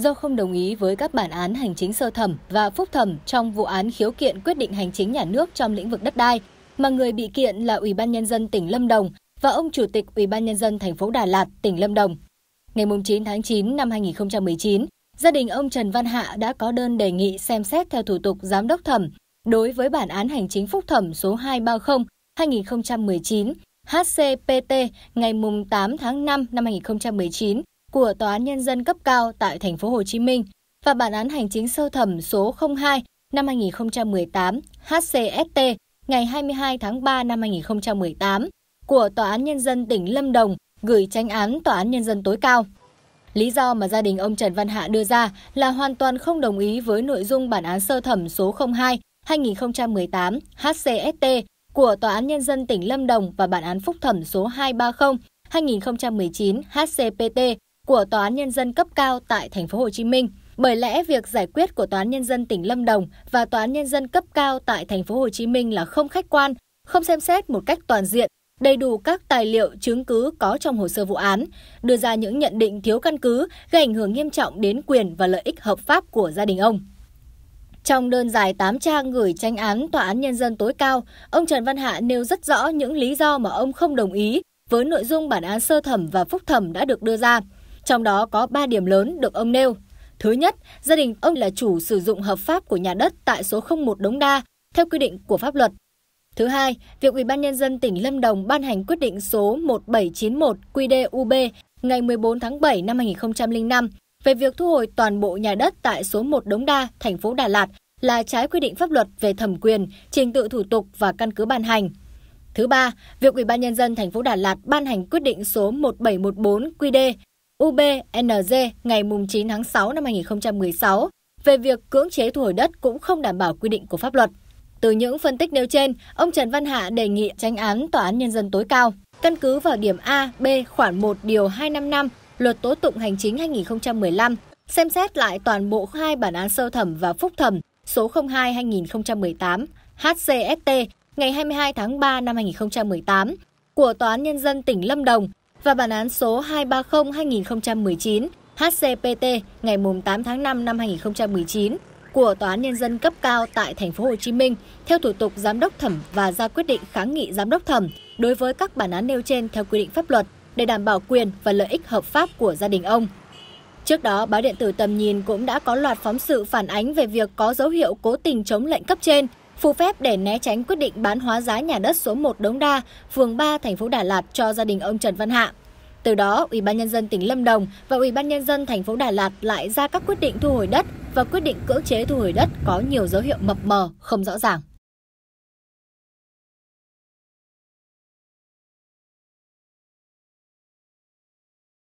do không đồng ý với các bản án hành chính sơ thẩm và phúc thẩm trong vụ án khiếu kiện quyết định hành chính nhà nước trong lĩnh vực đất đai, mà người bị kiện là Ủy ban nhân dân tỉnh Lâm Đồng và ông Chủ tịch Ủy ban nhân dân thành phố Đà Lạt, tỉnh Lâm Đồng. Ngày 9 tháng 9 năm 2019, gia đình ông Trần Văn Hạ đã có đơn đề nghị xem xét theo thủ tục giám đốc thẩm đối với bản án hành chính phúc thẩm số 230 2019 HCPT ngày 8 tháng 5 năm 2019 của Tòa án Nhân dân cấp cao tại thành phố Hồ Chí Minh và bản án hành chính sơ thẩm số 02 năm 2018 HCST ngày 22 tháng 3 năm 2018 của Tòa án Nhân dân tỉnh Lâm Đồng gửi tranh án Tòa án Nhân dân tối cao. Lý do mà gia đình ông Trần Văn Hạ đưa ra là hoàn toàn không đồng ý với nội dung bản án sơ thẩm số 02 2018 HCST của Tòa án Nhân dân tỉnh Lâm Đồng và bản án phúc thẩm số 230 2019 HCPT của Tòa án Nhân dân cấp cao tại Thành phố Hồ Chí Minh. Bởi lẽ việc giải quyết của Tòa án Nhân dân tỉnh Lâm Đồng và Tòa án Nhân dân cấp cao tại Thành phố Hồ Chí Minh là không khách quan, không xem xét một cách toàn diện, đầy đủ các tài liệu chứng cứ có trong hồ sơ vụ án, đưa ra những nhận định thiếu căn cứ gây ảnh hưởng nghiêm trọng đến quyền và lợi ích hợp pháp của gia đình ông. Trong đơn dài 8 trang gửi tranh án Tòa án Nhân dân tối cao, ông Trần Văn Hạ nêu rất rõ những lý do mà ông không đồng ý với nội dung bản án sơ thẩm và phúc thẩm đã được đưa ra trong đó có 3 điểm lớn được ông nêu. Thứ nhất, gia đình ông là chủ sử dụng hợp pháp của nhà đất tại số 01 Đống Đa theo quy định của pháp luật. Thứ hai, việc Ủy ban nhân dân tỉnh Lâm Đồng ban hành quyết định số 1791 QĐ-UB ngày 14 tháng 7 năm 2005 về việc thu hồi toàn bộ nhà đất tại số 1 Đống Đa, thành phố Đà Lạt là trái quy định pháp luật về thẩm quyền, trình tự thủ tục và căn cứ ban hành. Thứ ba, việc Ủy ban nhân dân thành phố Đà Lạt ban hành quyết định số 1714 QĐ UBNZ ngày 9 tháng 6 năm 2016 về việc cưỡng chế thu hồi đất cũng không đảm bảo quy định của pháp luật. Từ những phân tích nêu trên, ông Trần Văn Hạ đề nghị tranh án Tòa án Nhân dân tối cao căn cứ vào điểm A, B khoản 1 điều 255 Luật Tố tụng Hành chính 2015 xem xét lại toàn bộ hai bản án sơ thẩm và phúc thẩm số 02-2018 HCST ngày 22 tháng 3 năm 2018 của Tòa án Nhân dân tỉnh Lâm Đồng và bản án số 230-2019 HCPT ngày 8 tháng 5 năm 2019 của Tòa án Nhân dân cấp cao tại Thành phố Hồ Chí Minh theo thủ tục giám đốc thẩm và ra quyết định kháng nghị giám đốc thẩm đối với các bản án nêu trên theo quy định pháp luật để đảm bảo quyền và lợi ích hợp pháp của gia đình ông. Trước đó, báo điện tử Tầm Nhìn cũng đã có loạt phóng sự phản ánh về việc có dấu hiệu cố tình chống lệnh cấp trên phù phép để né tránh quyết định bán hóa giá nhà đất số 1 Đống Đa, phường 3, thành phố Đà Lạt cho gia đình ông Trần Văn Hạ. Từ đó, Ủy ban nhân dân tỉnh Lâm Đồng và Ủy ban nhân dân thành phố Đà Lạt lại ra các quyết định thu hồi đất và quyết định cưỡng chế thu hồi đất có nhiều dấu hiệu mập mờ, không rõ ràng.